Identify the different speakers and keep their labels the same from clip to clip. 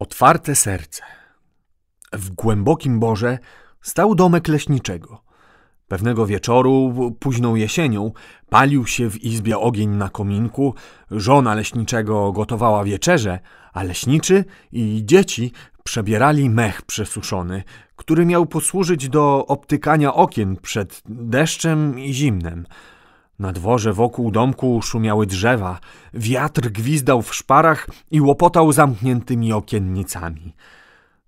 Speaker 1: Otwarte serce. W głębokim borze stał domek leśniczego. Pewnego wieczoru, późną jesienią, palił się w izbie ogień na kominku, żona leśniczego gotowała wieczerze, a leśniczy i dzieci przebierali mech przesuszony, który miał posłużyć do obtykania okien przed deszczem i zimnem. Na dworze wokół domku szumiały drzewa, wiatr gwizdał w szparach i łopotał zamkniętymi okiennicami.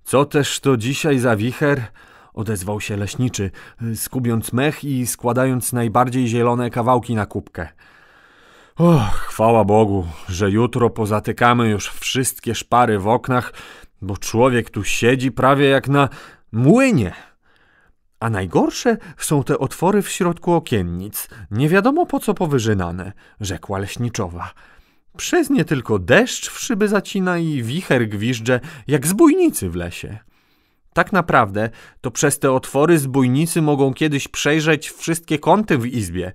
Speaker 1: Co też to dzisiaj za wicher? odezwał się leśniczy, skubiąc mech i składając najbardziej zielone kawałki na kubkę. Och, chwała Bogu, że jutro pozatykamy już wszystkie szpary w oknach, bo człowiek tu siedzi prawie jak na młynie. A najgorsze są te otwory w środku okiennic, nie wiadomo po co powyżynane, rzekła leśniczowa. Przez nie tylko deszcz w szyby zacina i wicher gwizdże, jak zbójnicy w lesie. Tak naprawdę to przez te otwory zbójnicy mogą kiedyś przejrzeć wszystkie kąty w izbie,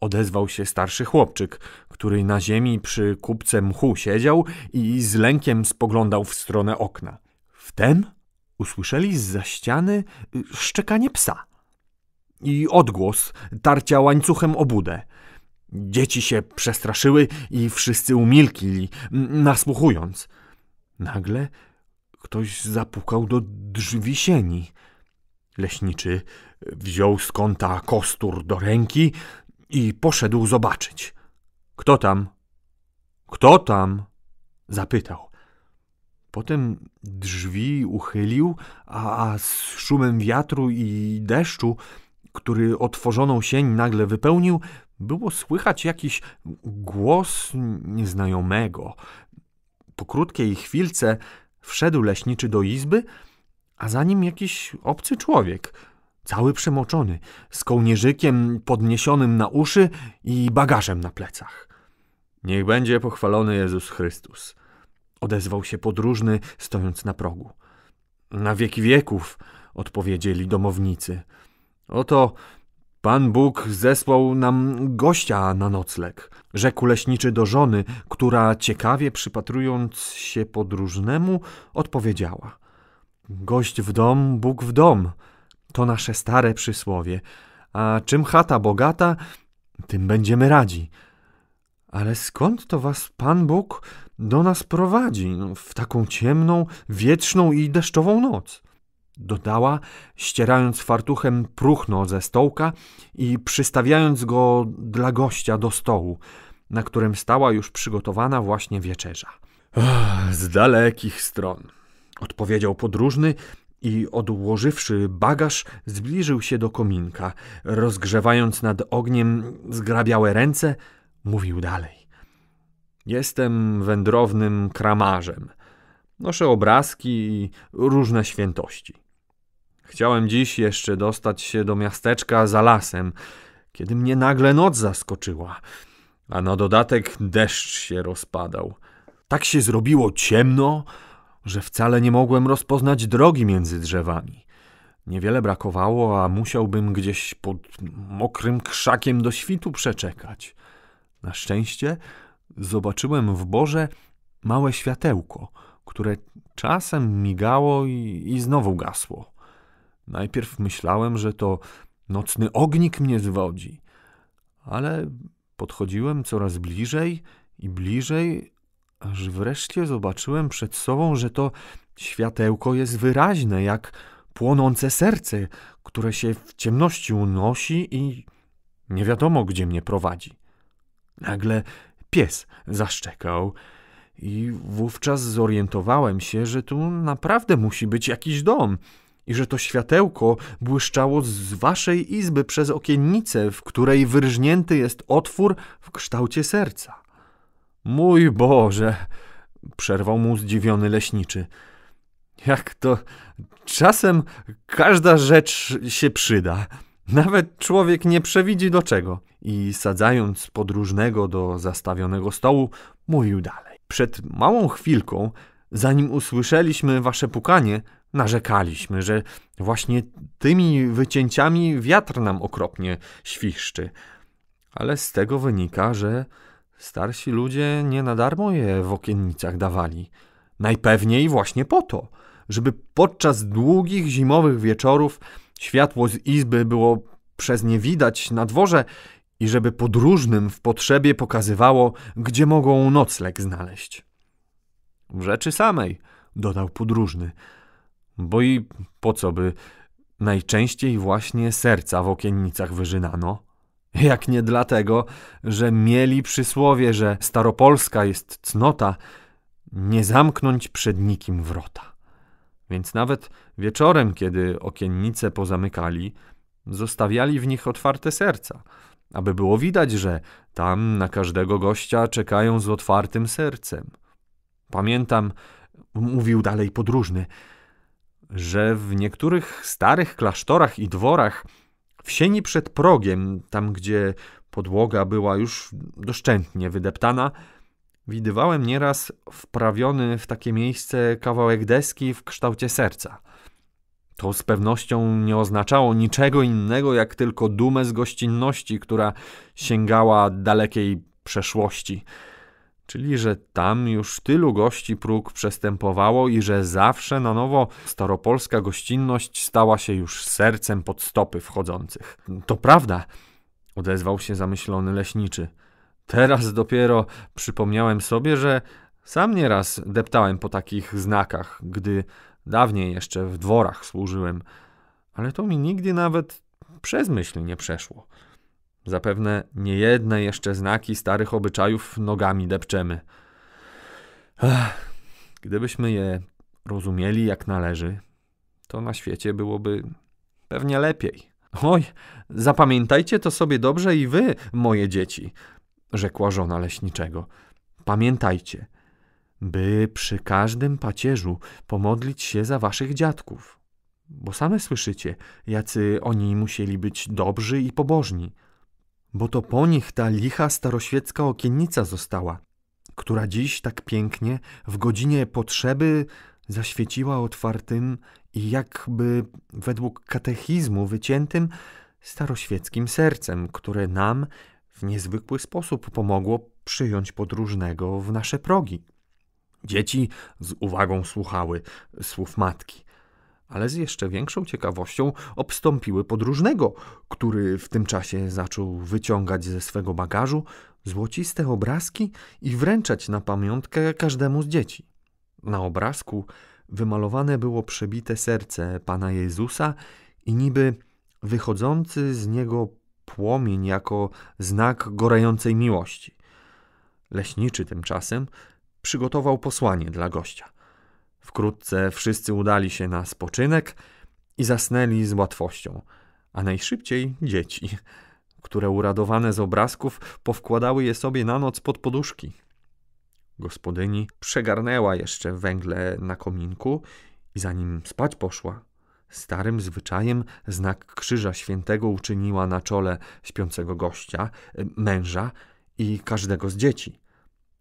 Speaker 1: odezwał się starszy chłopczyk, który na ziemi przy kupce mchu siedział i z lękiem spoglądał w stronę okna. Wtem Usłyszeli z za ściany y, szczekanie psa i odgłos tarcia łańcuchem o budę. Dzieci się przestraszyły i wszyscy umilkli, nasłuchując. Nagle ktoś zapukał do drzwi sieni. Leśniczy wziął z kąta kostur do ręki i poszedł zobaczyć. Kto tam? Kto tam? zapytał. Potem drzwi uchylił, a, a z szumem wiatru i deszczu, który otworzoną sień nagle wypełnił, było słychać jakiś głos nieznajomego. Po krótkiej chwilce wszedł leśniczy do izby, a za nim jakiś obcy człowiek, cały przemoczony, z kołnierzykiem podniesionym na uszy i bagażem na plecach. Niech będzie pochwalony Jezus Chrystus odezwał się podróżny, stojąc na progu. Na wieki wieków, odpowiedzieli domownicy. Oto Pan Bóg zesłał nam gościa na nocleg, rzekł leśniczy do żony, która ciekawie przypatrując się podróżnemu, odpowiedziała. Gość w dom, Bóg w dom. To nasze stare przysłowie. A czym chata bogata, tym będziemy radzi. Ale skąd to was Pan Bóg do nas prowadzi no, w taką ciemną, wietrzną i deszczową noc? Dodała, ścierając fartuchem próchno ze stołka i przystawiając go dla gościa do stołu, na którym stała już przygotowana właśnie wieczerza. Z dalekich stron, odpowiedział podróżny i odłożywszy bagaż, zbliżył się do kominka, rozgrzewając nad ogniem zgrabiałe ręce, mówił dalej. Jestem wędrownym kramarzem. Noszę obrazki i różne świętości. Chciałem dziś jeszcze dostać się do miasteczka za lasem, kiedy mnie nagle noc zaskoczyła, a na dodatek deszcz się rozpadał. Tak się zrobiło ciemno, że wcale nie mogłem rozpoznać drogi między drzewami. Niewiele brakowało, a musiałbym gdzieś pod mokrym krzakiem do świtu przeczekać. Na szczęście Zobaczyłem w Boże małe światełko, które czasem migało i, i znowu gasło. Najpierw myślałem, że to nocny ognik mnie zwodzi, ale podchodziłem coraz bliżej i bliżej, aż wreszcie zobaczyłem przed sobą, że to światełko jest wyraźne, jak płonące serce, które się w ciemności unosi i nie wiadomo, gdzie mnie prowadzi. Nagle pies zaszczekał. I wówczas zorientowałem się, że tu naprawdę musi być jakiś dom i że to światełko błyszczało z waszej izby przez okiennicę, w której wyrżnięty jest otwór w kształcie serca. Mój Boże! przerwał mu zdziwiony leśniczy. Jak to czasem każda rzecz się przyda. Nawet człowiek nie przewidzi do czego. I sadzając podróżnego do zastawionego stołu, mówił dalej. Przed małą chwilką, zanim usłyszeliśmy wasze pukanie, narzekaliśmy, że właśnie tymi wycięciami wiatr nam okropnie świszczy. Ale z tego wynika, że starsi ludzie nie na darmo je w okiennicach dawali. Najpewniej właśnie po to, żeby podczas długich zimowych wieczorów Światło z izby było przez nie widać na dworze i żeby podróżnym w potrzebie pokazywało, gdzie mogą nocleg znaleźć. W rzeczy samej, dodał podróżny, bo i po co by najczęściej właśnie serca w okiennicach wyżynano? Jak nie dlatego, że mieli przysłowie, że staropolska jest cnota, nie zamknąć przed nikim wrota. Więc nawet wieczorem, kiedy okiennice pozamykali, zostawiali w nich otwarte serca, aby było widać, że tam na każdego gościa czekają z otwartym sercem. Pamiętam, mówił dalej podróżny, że w niektórych starych klasztorach i dworach, w sieni przed progiem, tam gdzie podłoga była już doszczętnie wydeptana, Widywałem nieraz wprawiony w takie miejsce kawałek deski w kształcie serca. To z pewnością nie oznaczało niczego innego jak tylko dumę z gościnności, która sięgała dalekiej przeszłości. Czyli, że tam już tylu gości próg przestępowało i że zawsze na nowo staropolska gościnność stała się już sercem pod stopy wchodzących. To prawda, odezwał się zamyślony leśniczy. Teraz dopiero przypomniałem sobie, że sam nieraz deptałem po takich znakach, gdy dawniej jeszcze w dworach służyłem, ale to mi nigdy nawet przez myśl nie przeszło. Zapewne niejedne jeszcze znaki starych obyczajów nogami depczemy. Ach, gdybyśmy je rozumieli jak należy, to na świecie byłoby pewnie lepiej. Oj, zapamiętajcie to sobie dobrze i wy, moje dzieci rzekła żona leśniczego. Pamiętajcie, by przy każdym pacierzu pomodlić się za waszych dziadków, bo same słyszycie, jacy oni musieli być dobrzy i pobożni, bo to po nich ta licha staroświecka okiennica została, która dziś tak pięknie w godzinie potrzeby zaświeciła otwartym i jakby według katechizmu wyciętym staroświeckim sercem, które nam, w niezwykły sposób pomogło przyjąć podróżnego w nasze progi. Dzieci z uwagą słuchały słów matki, ale z jeszcze większą ciekawością obstąpiły podróżnego, który w tym czasie zaczął wyciągać ze swego bagażu złociste obrazki i wręczać na pamiątkę każdemu z dzieci. Na obrazku wymalowane było przebite serce Pana Jezusa i niby wychodzący z niego płomień jako znak gorającej miłości. Leśniczy tymczasem przygotował posłanie dla gościa. Wkrótce wszyscy udali się na spoczynek i zasnęli z łatwością, a najszybciej dzieci, które uradowane z obrazków powkładały je sobie na noc pod poduszki. Gospodyni przegarnęła jeszcze węgle na kominku i zanim spać poszła, Starym zwyczajem znak Krzyża Świętego uczyniła na czole śpiącego gościa, y, męża i każdego z dzieci.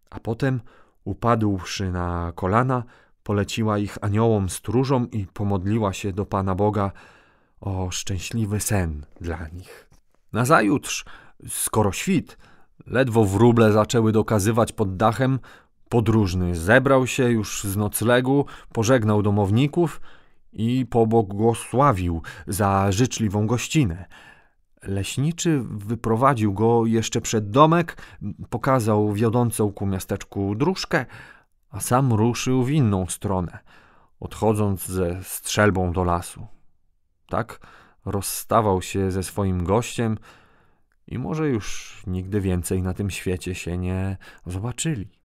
Speaker 1: A potem, upadłszy na kolana, poleciła ich aniołom stróżom i pomodliła się do Pana Boga o szczęśliwy sen dla nich. Nazajutrz, skoro świt, ledwo wróble zaczęły dokazywać pod dachem, podróżny zebrał się już z noclegu, pożegnał domowników – i pobłogosławił za życzliwą gościnę. Leśniczy wyprowadził go jeszcze przed domek, pokazał wiodącą ku miasteczku dróżkę, a sam ruszył w inną stronę, odchodząc ze strzelbą do lasu. Tak rozstawał się ze swoim gościem i może już nigdy więcej na tym świecie się nie zobaczyli.